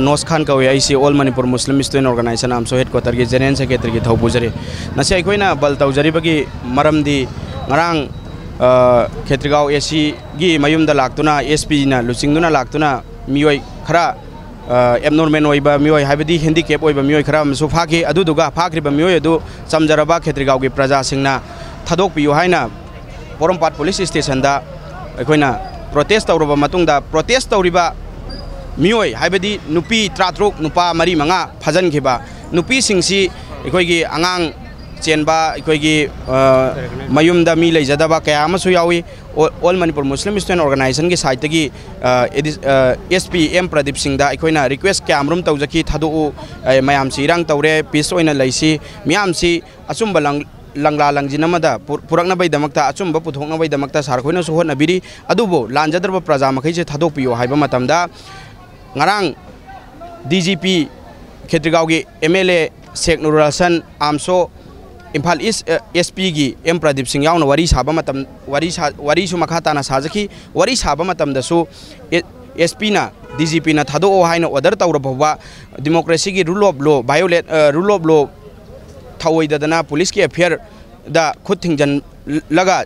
अनोज खान कौवे ऐसी all Manipur Muslim student organisation AMSO headquarter की जेनरल सेक्रेटरी की थौपुजरे नसे बल तौजरीबगी मरमदी ngorang खेत्रीगाव एसी गी मयुमदा लाक्तुना एसपी ना लुचिंगदुना लाक्तुना मियोय खरा एबनॉर्मल होइबा मियोय हाबदी हैंडीकैप होइबा मियोय खरा प्रजा सिंगना थदोकपियो पोरमपाट पुलिस स्टेशन दा अखोइना प्रोटेस्ट तौरबा मतुंगदा प्रोटेस्ट ꯃꯤꯑꯣꯏ ꯍꯥꯏꯕꯗꯤ ꯅꯨꯄꯤ ꯇꯔꯥꯇꯔꯨꯛ ꯅꯨꯄꯥ ꯃꯔꯤ ꯃꯉꯥ ꯐꯥꯖꯤꯟꯈꯤꯕ ꯅꯨꯄꯤꯁꯤꯡꯁꯤ ꯑꯩꯈꯣꯏꯒꯤ ꯑꯉꯥꯡ ꯆꯦꯟꯕ ꯑꯩꯈꯣꯏꯒꯤ ꯃꯌꯨꯝꯗ ꯃꯤ ꯂꯩꯖꯗꯕ ꯀꯌꯥ ꯑꯃꯁꯨ ꯌꯥꯎꯏ ꯑꯣꯜ ꯃꯅꯤꯄꯨꯔ ꯃꯨꯁꯂꯤꯝ ꯏꯁꯇꯨꯗꯦꯟ ꯑꯣꯔꯒꯅꯥꯏꯖꯦꯁꯟꯒꯤ ꯁꯥꯏꯠꯇꯒꯤ ꯑꯦꯁ ꯄꯤ ꯑꯦꯝ ꯄ꯭ꯔꯗꯤꯞ ꯁꯤꯡꯗ ꯑꯩꯈꯣꯏꯅ ꯔꯤꯀ꯭ꯋꯦꯁ ꯀꯌꯥꯃꯔꯨꯝ ꯇꯧꯖꯈꯤ ꯊꯥꯗꯣꯛꯎ ꯃꯌꯥꯝꯁꯤ ꯏꯔꯥꯡ ꯇꯧꯔꯦ ꯄꯤꯁ ꯑꯣꯏꯅ ꯂꯩꯁꯤ ꯃꯤꯌꯥꯝꯁꯤ ꯑꯆꯨꯝꯕ लंगला लंगजिनमदा पुरकनबैदमक्ता अचुम्ब पुथोकनबैदमक्ता सारखोइनसु होनबिरी अदुबो लांजदरब प्रजा मखैसे थादोपियो हाइबमतमदा ngarang DGP Khetrigau gi MLA Sheikh Nurul Hasan amso Imphal इस एसपी की एम प्रदीप सिंह यावना वरी साबा मतम वरी सा वरी सु मखा ताना साजखी वरी साबा मतम दसु एसपी ना डीजीपी ना थादो ओ हाइन ऑर्डर तौर भवा डेमोक्रेसी की rule of law violate rule of law थवैदना पुलिस की अफेयर द खुद थिंगजन लगा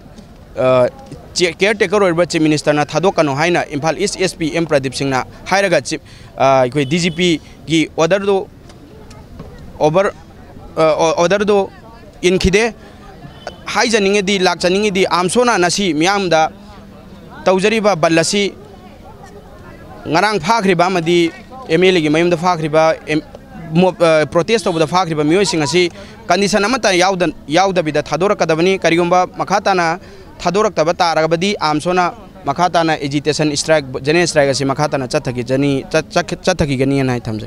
केयर टेकर हो चीफ मिनीस्टर थादोकनो है Imphal east S P M Pradeep Singh chief D G P की ओर्डर ओवर ओर्डर इनखीदे हाईजनी लाचनी आम सोना मैम तौजरीब बल अरंग फाग्रब एम एल की मयद फाग्रब प्रोटेस तब फाग्रब मोयसी कंडीशन यादव थादोरकदी करीगंब मखा तना थादोरक्तब तारगबदी आमसोना मखा ताना एजिटेशन स्ट्राइक जनरल स्ट्राइक से मखा ताना जनी चथगी गनी है थमजे